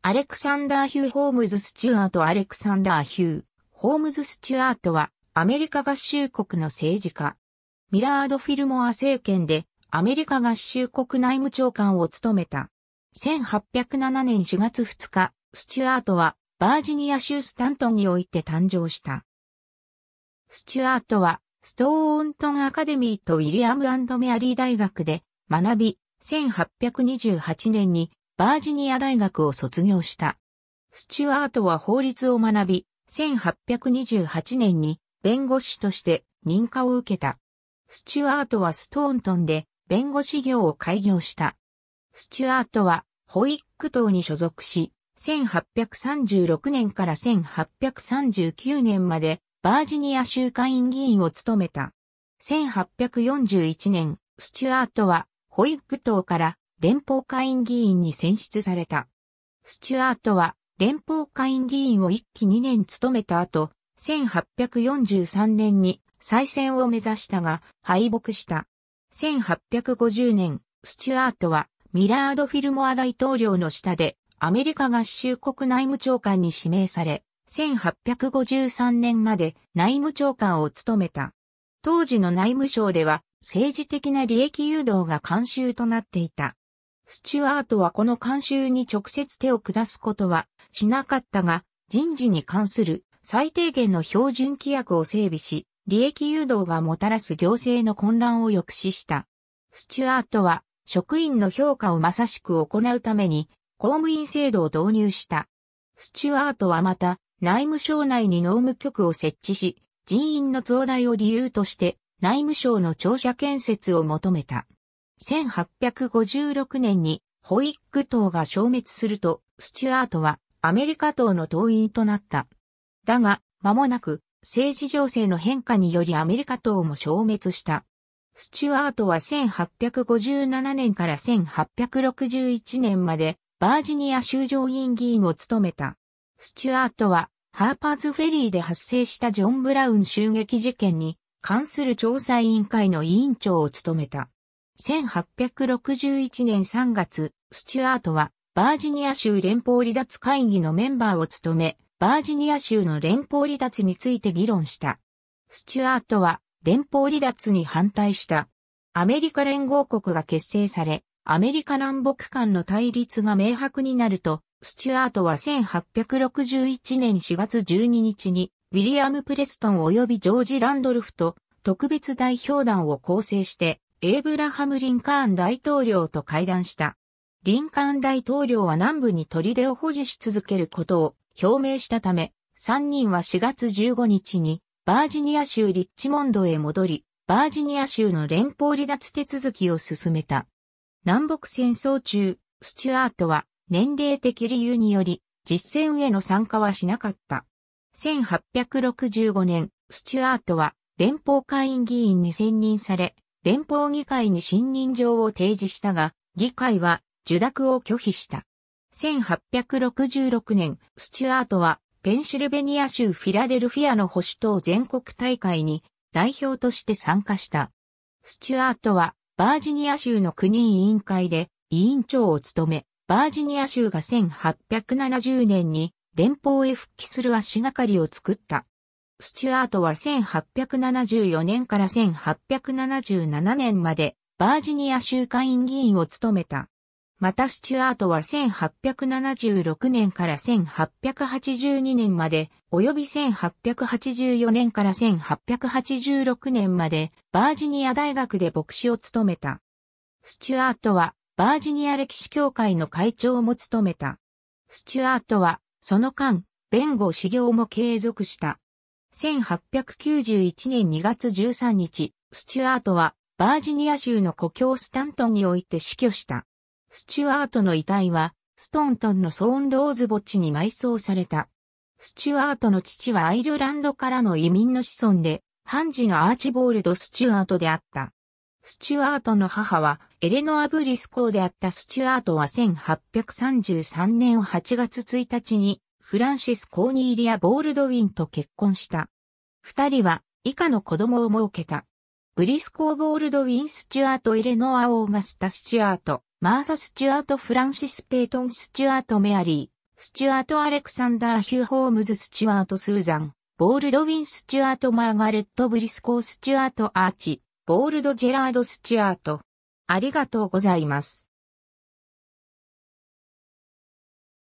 アレクサンダー・ヒュー・ホームズ・スチュアート・アレクサンダー・ヒュー・ホームズ・スチュアートは、アメリカ合衆国の政治家。ミラード・フィルモア政権で、アメリカ合衆国内務長官を務めた。1807年4月2日、スチュアートは、バージニア州スタントンにおいて誕生した。スチュアートは、ストーントンアカデミーとウィリアムンド・メアリー大学で学び、1828年にバージニア大学を卒業した。スチュアートは法律を学び、1828年に弁護士として認可を受けた。スチュアートはストーントンで弁護士業を開業した。スチュアートはホイック党に所属し、1836年から1839年までバージニア州会員議員を務めた。1841年、スチュアートはホイック党から連邦下院議員に選出された。スチュアートは連邦下院議員を一期2年務めた後、1843年に再選を目指したが敗北した。1850年、スチュアートはミラード・フィルモア大統領の下でアメリカ合衆国内務長官に指名され、1853年まで内務長官を務めた。当時の内務省では政治的な利益誘導が慣習となっていた。スチュアートはこの慣習に直接手を下すことはしなかったが、人事に関する最低限の標準規約を整備し、利益誘導がもたらす行政の混乱を抑止した。スチュアートは職員の評価をまさしく行うために公務員制度を導入した。スチュアートはまた内務省内に農務局を設置し、人員の増大を理由として内務省の庁舎建設を求めた。1856年にホイッグ党が消滅すると、スチュアートはアメリカ党の党員となった。だが、間もなく政治情勢の変化によりアメリカ党も消滅した。スチュアートは1857年から1861年までバージニア州上院議員を務めた。スチュアートはハーパーズフェリーで発生したジョン・ブラウン襲撃事件に関する調査委員会の委員長を務めた。1861年3月、スチュアートはバージニア州連邦離脱会議のメンバーを務め、バージニア州の連邦離脱について議論した。スチュアートは連邦離脱に反対した。アメリカ連合国が結成され、アメリカ南北間の対立が明白になると、スチュアートは1861年4月12日に、ウィリアム・プレストン及びジョージ・ランドルフと特別代表団を構成して、エイブラハム・リンカーン大統領と会談した。リンカーン大統領は南部に砦を保持し続けることを表明したため、3人は4月15日にバージニア州リッチモンドへ戻り、バージニア州の連邦離脱手続きを進めた。南北戦争中、スチュアートは年齢的理由により実戦への参加はしなかった。1865年、スチュアートは連邦会員議員に選任され、連邦議会に信任状を提示したが、議会は受諾を拒否した。1866年、スチュアートはペンシルベニア州フィラデルフィアの保守党全国大会に代表として参加した。スチュアートはバージニア州の国委員会で委員長を務め、バージニア州が1870年に連邦へ復帰する足がかりを作った。スチュアートは1874年から1877年までバージニア州会議員を務めた。またスチュアートは1876年から1882年まで、及び1884年から1886年まで、バージニア大学で牧師を務めた。スチュアートは、バージニア歴史協会の会長も務めた。スチュアートは、その間、弁護修行も継続した。1891年2月13日、スチュアートはバージニア州の故郷スタントンにおいて死去した。スチュアートの遺体はストントンのソーンローズ墓地に埋葬された。スチュアートの父はアイルランドからの移民の子孫で、ハンジのアーチボールド・スチュアートであった。スチュアートの母はエレノア・ブリスーであったスチュアートは1833年8月1日にフランシス・コーニーリア・ボールドウィンと結婚した。二人は以下の子供を設けた。ブリスコー・ボールドウィン・スチュアート・エレノア・オーガスタ・スチュアート、マーサ・スチュアート・フランシス・ペイトン・スチュアート・メアリー、スチュアート・アレクサンダー・ヒュー・ホームズ・スチュアート・スーザン、ボールドウィン・スチュアート・マーガレット・ブリスコー・スチュアート・アーチ、ボールド・ジェラード・スチュアート。ありがとうございます。